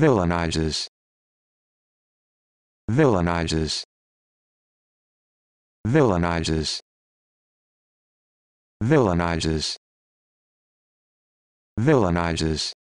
villainizes villainizes villainizes villainizes villainizes